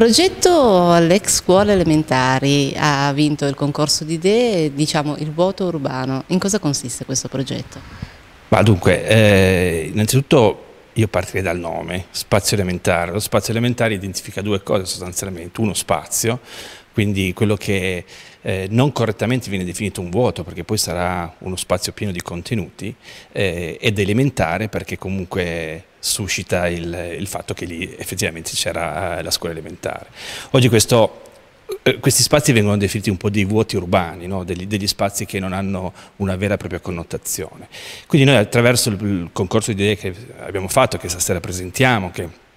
Progetto all'ex scuola elementari ha vinto il concorso di idee, diciamo il vuoto urbano. In cosa consiste questo progetto? Ma dunque, eh, innanzitutto io partirei dal nome, spazio elementare. Lo spazio elementare identifica due cose sostanzialmente, uno spazio quindi quello che eh, non correttamente viene definito un vuoto, perché poi sarà uno spazio pieno di contenuti, eh, ed elementare perché comunque suscita il, il fatto che lì effettivamente c'era eh, la scuola elementare. Oggi questo eh, questi spazi vengono definiti un po' dei vuoti urbani, no? degli, degli, spazi che non hanno una vera e propria connotazione. Quindi noi attraverso il, il concorso di idee che abbiamo fatto, che stasera presentiamo, che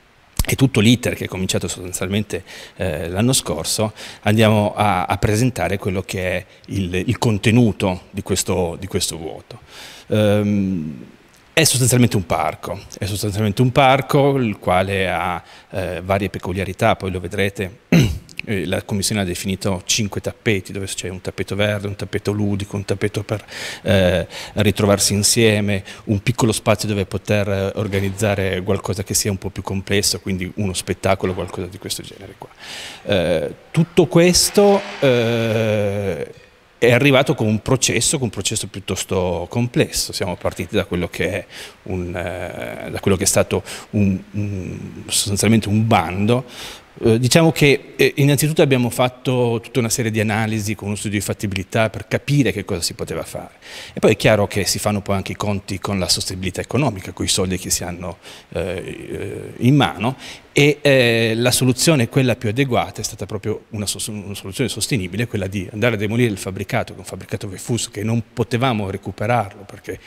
e tutto l'iter che è cominciato sostanzialmente eh, l'anno scorso, andiamo a, a, presentare quello che è il, il contenuto di questo, di questo vuoto. Um, è sostanzialmente un parco, è sostanzialmente un parco il quale ha eh, varie peculiarità, poi lo vedrete la commissione ha definito cinque tappeti, dove c'è un tappeto verde, un tappeto ludico, un tappeto per eh, ritrovarsi insieme, un piccolo spazio dove poter eh, organizzare qualcosa che sia un po' più complesso, quindi uno spettacolo, qualcosa di questo genere qua. Eh, tutto questo eh, è arrivato con un processo, con un processo piuttosto complesso. Siamo partiti da quello che è, un, eh, quello che è stato un, un, sostanzialmente un bando eh, diciamo che eh, innanzitutto abbiamo fatto tutta una serie di analisi con uno studio di fattibilità per capire che cosa si poteva fare. E poi è chiaro che si fanno poi anche i conti con la sostenibilità economica, con i soldi che si hanno eh, eh in mano e eh, la soluzione, quella più adeguata, è stata proprio una, una, soluzione sostenibile, quella di andare a demolire il fabbricato, che è un fabbricato vefuso che non potevamo recuperarlo perché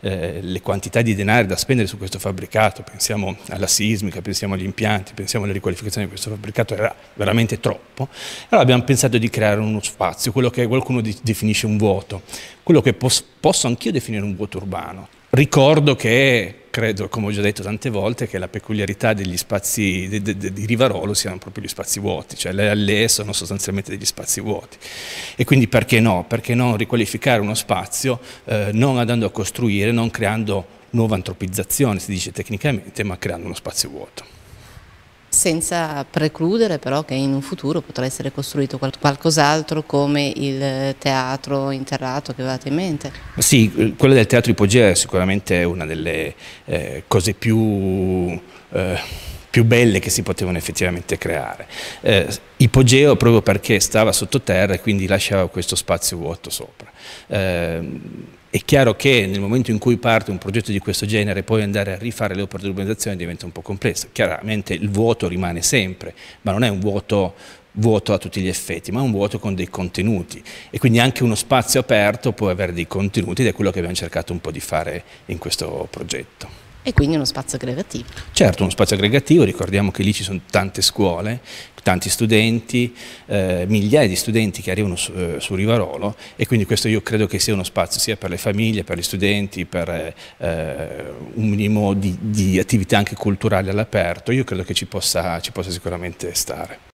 le quantità di denari da spendere su questo fabbricato, pensiamo alla sismica, pensiamo agli impianti, pensiamo alla riqualificazione di questo fabbricato, prefabbricato era veramente troppo. Allora abbiamo pensato di creare uno spazio, quello che qualcuno definisce un vuoto, quello che pos posso anch'io definire un vuoto urbano. Ricordo che, credo, come ho già detto tante volte, che la peculiarità degli spazi di, di, di Rivarolo siano proprio gli spazi vuoti, cioè le allee sono sostanzialmente degli spazi vuoti. E quindi perché no? Perché non riqualificare uno spazio eh, non andando a costruire, non creando nuova antropizzazione, si dice tecnicamente, ma creando uno spazio vuoto senza precludere però che in un futuro potrà essere costruito qualcos'altro come il teatro interrato che avevate in mente. Sì, quello del teatro ipogea è sicuramente una delle eh, cose più... Eh, più belle che si potevano effettivamente creare. Eh, ipogeo proprio perché stava sottoterra e quindi lasciava questo spazio vuoto sopra. Eh, è chiaro che nel momento in cui parte un progetto di questo genere poi andare a rifare le opere di urbanizzazione diventa un po' complesso. Chiaramente il vuoto rimane sempre, ma non è un vuoto vuoto a tutti gli effetti, ma un vuoto con dei contenuti e quindi anche uno spazio aperto può avere dei contenuti ed è quello che abbiamo cercato un po' di fare in questo progetto e quindi uno spazio aggregativo. Certo, uno spazio aggregativo, ricordiamo che lì ci sono tante scuole, tanti studenti, eh, migliaia di studenti che arrivano su, eh, su, Rivarolo e quindi questo io credo che sia uno spazio sia per le famiglie, per gli studenti, per eh, un minimo di, di, attività anche culturali all'aperto, io credo che ci possa, ci possa sicuramente stare.